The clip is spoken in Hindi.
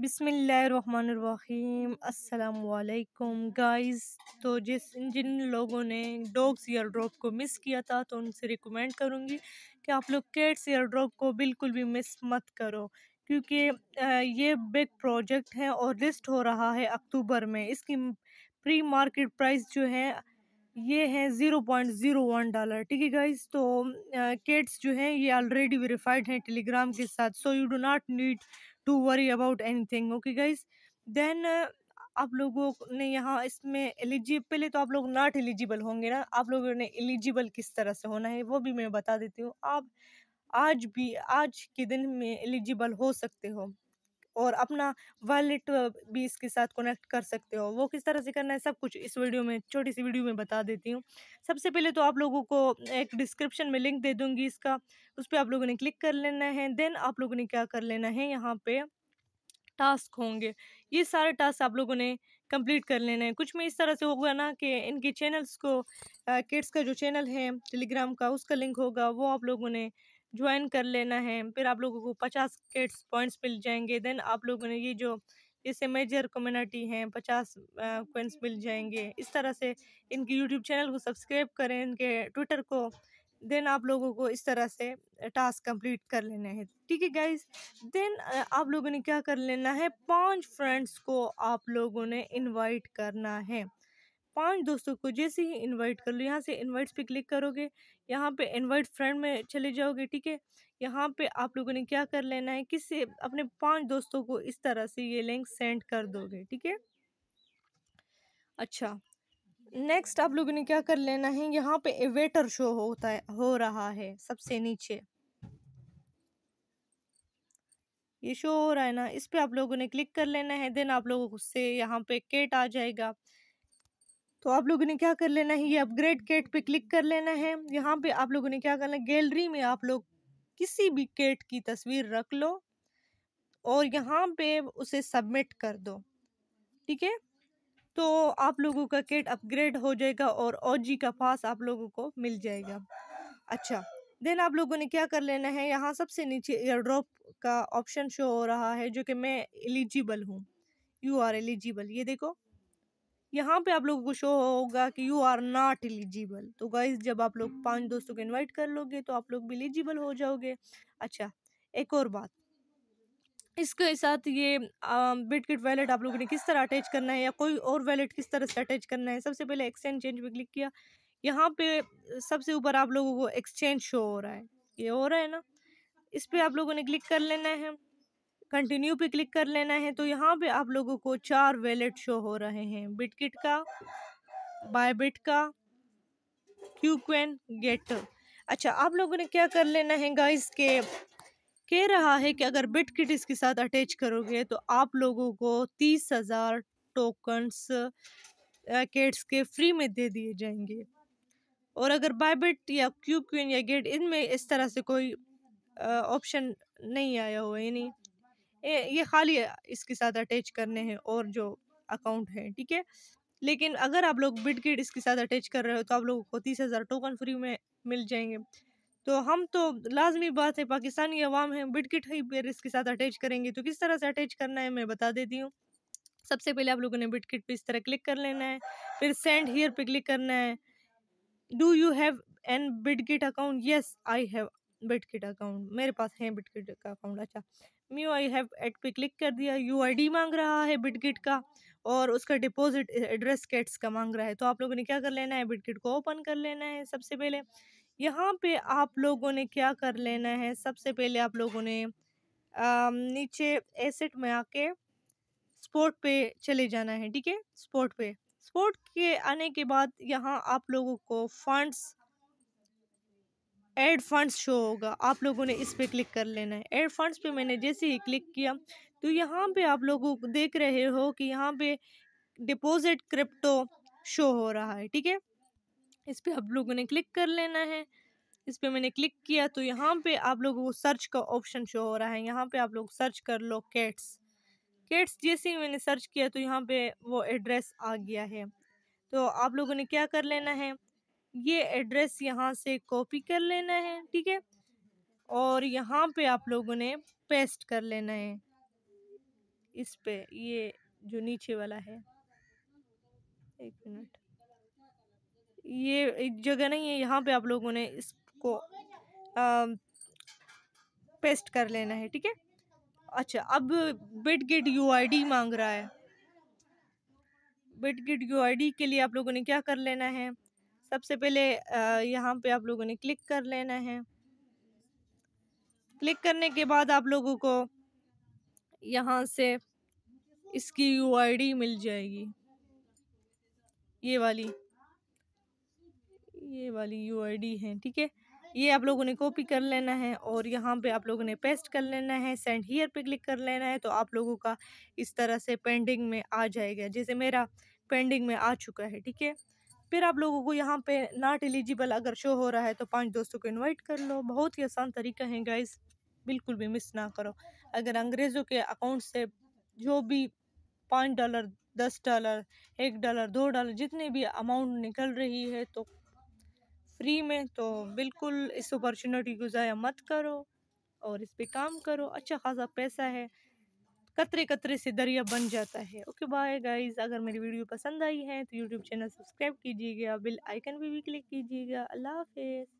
बिसमीम अल्लाम गाइस तो जिस जिन लोगों ने डॉग्स ईयर ड्रॉप को मिस किया था तो उनसे रिकमेंड करूँगी कि आप लोग कैट्स ईयर ड्रॉप को बिल्कुल भी मिस मत करो क्योंकि ये बिग प्रोजेक्ट है और लिस्ट हो रहा है अक्टूबर में इसकी प्री मार्केट प्राइस जो है ये है zero point zero one dollar ठीक है गाइज तो केट्स जो हैं ये ऑलरेडी वेरीफाइड हैं टेलीग्राम के साथ so you do not need to worry about thing okay guys then आप लोगों ने यहाँ इसमें एलिजी पहले तो आप लोग नॉट एलिजिबल होंगे ना आप लोगों ने एलिजिबल किस तरह से होना है वो भी मैं बता देती हूँ आप आज भी आज के दिन में एलिजिबल हो सकते हो और अपना वॉलेट भी इसके साथ कनेक्ट कर सकते हो वो किस तरह से करना है सब कुछ इस वीडियो में छोटी सी वीडियो में बता देती हूँ सबसे पहले तो आप लोगों को एक डिस्क्रिप्शन में लिंक दे दूँगी इसका उस पर आप लोगों ने क्लिक कर लेना है देन आप लोगों ने क्या कर लेना है यहाँ पे टास्क होंगे ये सारे टास्क आप लोगों ने कंप्लीट कर लेना है कुछ में इस तरह से होगा ना कि इनके चैनल्स को किड्स का जो चैनल है टेलीग्राम का उसका लिंक होगा वो आप लोगों ने ज्वाइन कर लेना है फिर आप लोगों को पचास किड्स पॉइंट्स मिल जाएंगे देन आप लोगों ने ये जो जैसे मेजर कम्युनिटी हैं पचास पॉइंट्स मिल जाएंगे इस तरह से इनके यूट्यूब चैनल को सब्सक्राइब करें इनके ट्विटर को देन आप लोगों को इस तरह से टास्क कंप्लीट कर लेना है ठीक है गाइज देन आप लोगों ने क्या कर लेना है पांच फ्रेंड्स को आप लोगों ने इनवाइट करना है पांच दोस्तों को जैसे ही इनवाइट कर लो यहाँ से इनवाइट्स पे क्लिक करोगे यहाँ पे इनवाइट फ्रेंड में चले जाओगे ठीक है यहाँ पे आप लोगों ने क्या कर लेना है किससे अपने पांच दोस्तों को इस तरह से ये लिंक सेंड कर दोगे ठीक है अच्छा नेक्स्ट आप लोगों ने क्या कर लेना है यहाँ पे एवेटर शो होता है हो रहा है सबसे नीचे ये शो हो रहा है ना इस पर आप लोगों ने क्लिक कर लेना है देन आप लोगों से यहाँ पे केट आ जाएगा तो आप लोगों ने क्या कर लेना है ये अपग्रेड केट पे क्लिक कर लेना है यहाँ पे आप लोगों ने क्या करना है गैलरी में आप लोग किसी भी केट की तस्वीर रख लो और यहाँ पे उसे सबमिट कर दो ठीक है तो आप लोगों का केट अपग्रेड हो जाएगा और ओजी का पास आप लोगों को मिल जाएगा अच्छा देन आप लोगों ने क्या कर लेना है यहाँ सबसे नीचे एयर ड्रॉप का ऑप्शन शो हो रहा है जो कि मैं एलिजिबल हूँ यू आर एलिजिबल ये देखो यहाँ पे आप लोगों को शो होगा कि यू आर नॉट एलिजिबल तो गाइज जब आप लोग पांच दोस्तों को इनवाइट कर लोगे तो आप लोग भी एलिजिबल हो जाओगे अच्छा एक और बात इसके साथ ये बिटकिट वैलेट आप लोगों ने किस तरह अटैच करना है या कोई और वैलेट किस तरह से अटैच करना है सबसे पहले एक्सचेंज चेंज पे क्लिक किया यहाँ पे सबसे ऊपर आप लोगों को एक्सचेंज शो हो रहा है ये हो रहा है ना इस पर आप लोगों ने क्लिक कर लेना है कंटिन्यू पे क्लिक कर लेना है तो यहाँ पे आप लोगों को चार वैलेट शो हो रहे हैं बिटकिट का बायबिट का क्यूक्वेन गेट अच्छा आप लोगों ने क्या कर लेना है गाइस के कह रहा है कि अगर बिट किट इसके साथ अटैच करोगे तो आप लोगों को तीस हज़ार टोकन्स केट्स के फ्री में दे दिए जाएंगे और अगर बायबिट या क्यू क्वीन या गेट इनमें इस तरह से कोई ऑप्शन नहीं आया हुआ यानी ये खाली इसके साथ अटैच करने हैं और जो अकाउंट है ठीक है लेकिन अगर आप लोग बिट इसके साथ अटैच कर रहे हो तो आप लोगों को तीस हज़ार टोकन फ्री में मिल जाएंगे तो हम तो लाजमी बात है पाकिस्तानी अवाम है बिट ही फिर इसके साथ अटैच करेंगे तो किस तरह से अटैच करना है मैं बता देती हूँ सबसे पहले आप लोगों ने बिट किट पर इस तरह क्लिक कर लेना है फिर सेंड हीयर पे क्लिक करना है do you have an bit account yes I have Bitkit account मेरे पास है बिटकिट का अकाउंट अच्छा म्यू आई हैव एट पे क्लिक कर दिया यू आई डी मांग रहा है बिटकिट का और उसका डिपॉजिट एड्रेस कैट्स का मांग रहा है तो आप लोगों ने क्या कर लेना है बिटकिट को ओपन कर लेना है सबसे पहले यहाँ पे आप लोगों ने क्या कर लेना है सबसे पहले आप लोगों ने आ, नीचे एसेट में आके स्पोर्ट पे चले जाना है ठीक है स्पोर्ट पे स्पोर्ट के आने के बाद यहाँ आप लोगों को फंड्स एड फंड्स शो होगा आप लोगों ने इस पर क्लिक कर लेना है एड फंड्स पे मैंने जैसे ही क्लिक किया तो यहाँ पे आप लोगों को देख रहे हो कि यहाँ पे डिपॉजिट क्रिप्टो शो हो रहा है ठीक है इस पर आप लोगों ने क्लिक कर लेना है इस पर मैंने क्लिक किया तो यहाँ पे आप लोगों को सर्च का ऑप्शन शो हो रहा है यहाँ पे आप लोग सर्च कर लो कैट्स कैट्स जैसे ही मैंने सर्च किया तो यहाँ पे वो एड्रेस आ गया है तो आप लोगों ने क्या कर लेना है ये एड्रेस यहाँ से कॉपी कर लेना है ठीक है और यहाँ पे आप लोगों ने पेस्ट कर लेना है इस पे ये जो नीचे वाला है एक मिनट ये एक जगह नहीं है यहाँ पे आप लोगों ने इसको आ, पेस्ट कर लेना है ठीक है अच्छा अब बिट गिट यू मांग रहा है बिट गिट यू के लिए आप लोगों ने क्या कर लेना है सबसे पहले यहाँ पे आप लोगों ने क्लिक कर लेना है क्लिक करने के बाद आप लोगों को यहाँ से इसकी यू मिल जाएगी ये वाली ये वाली यू है ठीक है ये आप लोगों ने कॉपी कर लेना है और यहाँ पे आप लोगों ने पेस्ट कर लेना है सेंड हीयर पे क्लिक कर लेना है तो आप लोगों का इस तरह से पेंडिंग में आ जाएगा जैसे मेरा पेंडिंग में आ चुका है ठीक है फिर आप लोगों को यहाँ पे नॉट एलिजिबल अगर शो हो रहा है तो पांच दोस्तों को इनवाइट कर लो बहुत ही आसान तरीका है गाइस बिल्कुल भी मिस ना करो अगर अंग्रेज़ों के अकाउंट से जो भी पाँच डॉलर दस डॉलर एक डॉलर दो डॉलर जितने भी अमाउंट निकल रही है तो फ्री में तो बिल्कुल इस अपॉर्चुनिटी को ज़ाया मत करो और इस पर काम करो अच्छा खासा पैसा है कतरे कतरे से दरिया बन जाता है ओके बाय गाइज अगर मेरी वीडियो पसंद आई है तो यूट्यूब चैनल सब्सक्राइब कीजिएगा बिल आइकन भी, भी क्लिक कीजिएगा अल्लाह हाफिज़